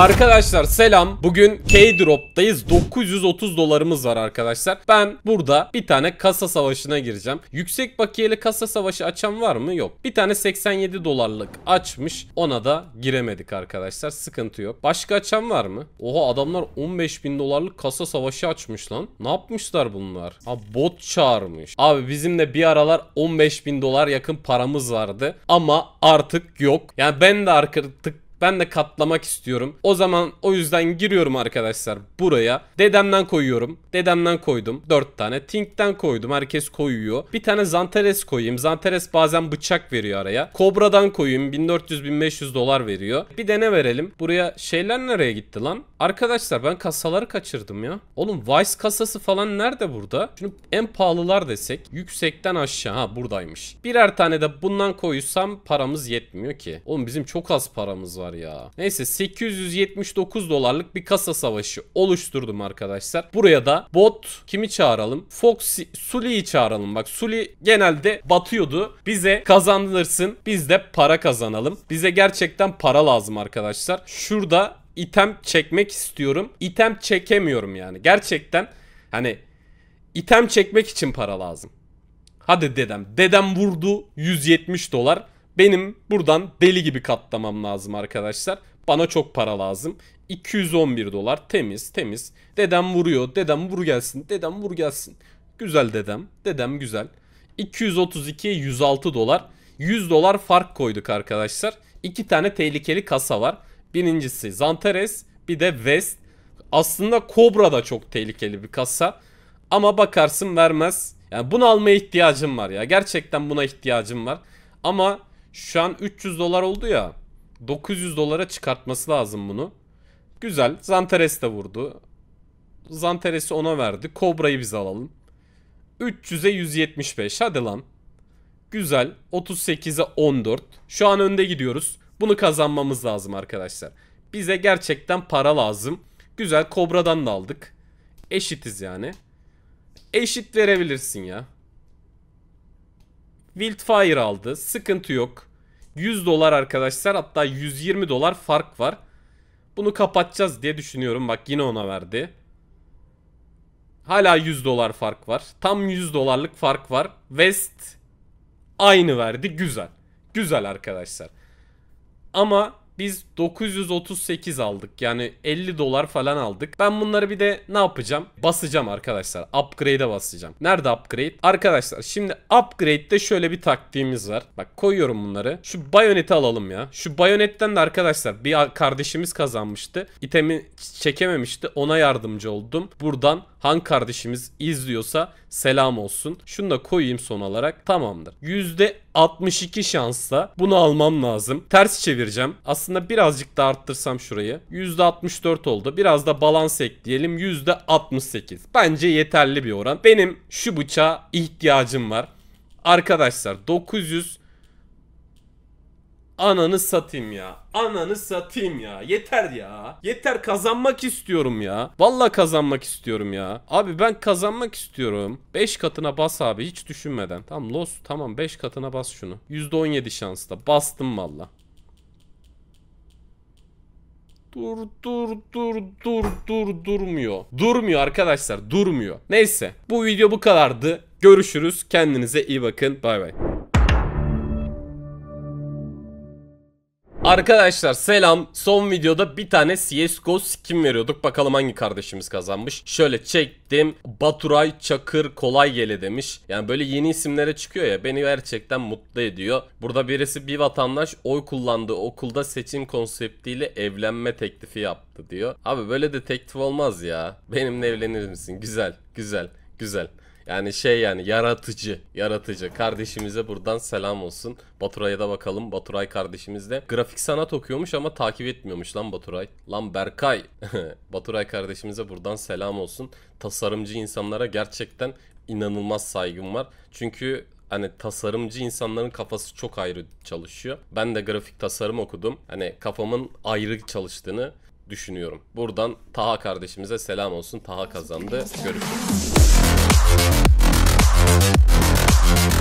Arkadaşlar selam. Bugün K-Drop'tayız. 930 dolarımız var arkadaşlar. Ben burada bir tane kasa savaşına gireceğim. Yüksek bakiyeli kasa savaşı açan var mı? Yok. Bir tane 87 dolarlık açmış. Ona da giremedik arkadaşlar. Sıkıntı yok. Başka açan var mı? Oha adamlar 15 bin dolarlık kasa savaşı açmış lan. Ne yapmışlar bunlar? Ha bot çağırmış. Abi bizimle bir aralar 15 bin dolar yakın paramız vardı. Ama artık yok. Yani ben de artık ben de katlamak istiyorum. O zaman o yüzden giriyorum arkadaşlar buraya. Dedemden koyuyorum. Dedemden koydum. 4 tane. Tink'ten koydum. Herkes koyuyor. Bir tane Zanteres koyayım. Zanteres bazen bıçak veriyor araya. Kobra'dan koyayım. 1400-1500 dolar veriyor. Bir de ne verelim? Buraya şeyler nereye gitti lan? Arkadaşlar ben kasaları kaçırdım ya. Oğlum Vice kasası falan nerede burada? Şimdi en pahalılar desek. Yüksekten aşağı. Ha buradaymış. Birer tane de bundan koyursam paramız yetmiyor ki. Oğlum bizim çok az paramız var dolar ya. Neyse 879 dolarlık bir kasa savaşı oluşturdum arkadaşlar. Buraya da bot kimi çağıralım? Foxy, Sully'yi çağıralım. Bak Sully genelde batıyordu. Bize kazanırsın. Biz de para kazanalım. Bize gerçekten para lazım arkadaşlar. Şurada item çekmek istiyorum. İtem çekemiyorum yani. Gerçekten hani item çekmek için para lazım. Hadi dedem. Dedem vurdu 170 dolar. Benim buradan deli gibi katlamam lazım arkadaşlar. Bana çok para lazım. 211 dolar temiz temiz. Dedem vuruyor. Dedem vur gelsin. Dedem vur gelsin. Güzel dedem. Dedem güzel. 232'ye 106 dolar. 100 dolar fark koyduk arkadaşlar. İki tane tehlikeli kasa var. Birincisi Zantares bir de West. Aslında Cobra da çok tehlikeli bir kasa. Ama bakarsın vermez. Yani bunu almaya ihtiyacım var ya. Gerçekten buna ihtiyacım var. Ama şu an 300 dolar oldu ya. 900 dolara çıkartması lazım bunu. Güzel. Zanteres de vurdu. Zanteres'i ona verdi. Kobra'yı biz alalım. 300'e 175. Hadi lan. Güzel. 38'e 14. Şu an önde gidiyoruz. Bunu kazanmamız lazım arkadaşlar. Bize gerçekten para lazım. Güzel. Kobra'dan da aldık. Eşitiz yani. Eşit verebilirsin ya. Wildfire aldı. Sıkıntı yok. 100 dolar arkadaşlar hatta 120 dolar fark var. Bunu kapatacağız diye düşünüyorum. Bak yine ona verdi. Hala 100 dolar fark var. Tam 100 dolarlık fark var. West aynı verdi. Güzel. Güzel arkadaşlar. Ama biz 938 aldık. Yani 50 dolar falan aldık. Ben bunları bir de ne yapacağım? Basacağım arkadaşlar. Upgrade'e basacağım. Nerede upgrade? Arkadaşlar şimdi upgrade'de şöyle bir taktiğimiz var. Bak koyuyorum bunları. Şu bayoneti alalım ya. Şu bayonetten de arkadaşlar bir kardeşimiz kazanmıştı. İtemi çekememişti. Ona yardımcı oldum. Buradan Han kardeşimiz izliyorsa selam olsun. Şunu da koyayım son olarak. Tamamdır. %62 şansla bunu almam lazım. Ters çevireceğim. Aslında aslında birazcık da arttırsam şurayı. %64 oldu. Biraz da balans ekleyelim. %68. Bence yeterli bir oran. Benim şu bıçağa ihtiyacım var. Arkadaşlar 900 Ananı satayım ya. Ananı satayım ya. Yeter ya. Yeter kazanmak istiyorum ya. Valla kazanmak istiyorum ya. Abi ben kazanmak istiyorum. 5 katına bas abi hiç düşünmeden. Tamam los tamam 5 katına bas şunu. %17 şansla bastım valla. Dur dur dur dur dur durmuyor. Durmuyor arkadaşlar durmuyor. Neyse bu video bu kadardı. Görüşürüz kendinize iyi bakın bay bay. Arkadaşlar selam. Son videoda bir tane CSGO skin veriyorduk. Bakalım hangi kardeşimiz kazanmış. Şöyle çektim. Baturay Çakır kolay gele demiş. Yani böyle yeni isimlere çıkıyor ya. Beni gerçekten mutlu ediyor. Burada birisi bir vatandaş oy kullandığı okulda seçim konseptiyle evlenme teklifi yaptı diyor. Abi böyle de teklif olmaz ya. Benimle evlenir misin? Güzel. Güzel. Güzel. Yani şey yani yaratıcı. Yaratıcı. Kardeşimize buradan selam olsun. Baturay'a da bakalım. Baturay kardeşimiz de grafik sanat okuyormuş ama takip etmiyormuş lan Baturay. Lan Berkay. Baturay kardeşimize buradan selam olsun. Tasarımcı insanlara gerçekten inanılmaz saygım var. Çünkü hani tasarımcı insanların kafası çok ayrı çalışıyor. Ben de grafik tasarım okudum. Hani kafamın ayrı çalıştığını düşünüyorum. Buradan Taha kardeşimize selam olsun. Taha kazandı. Görüşürüz. Thank you.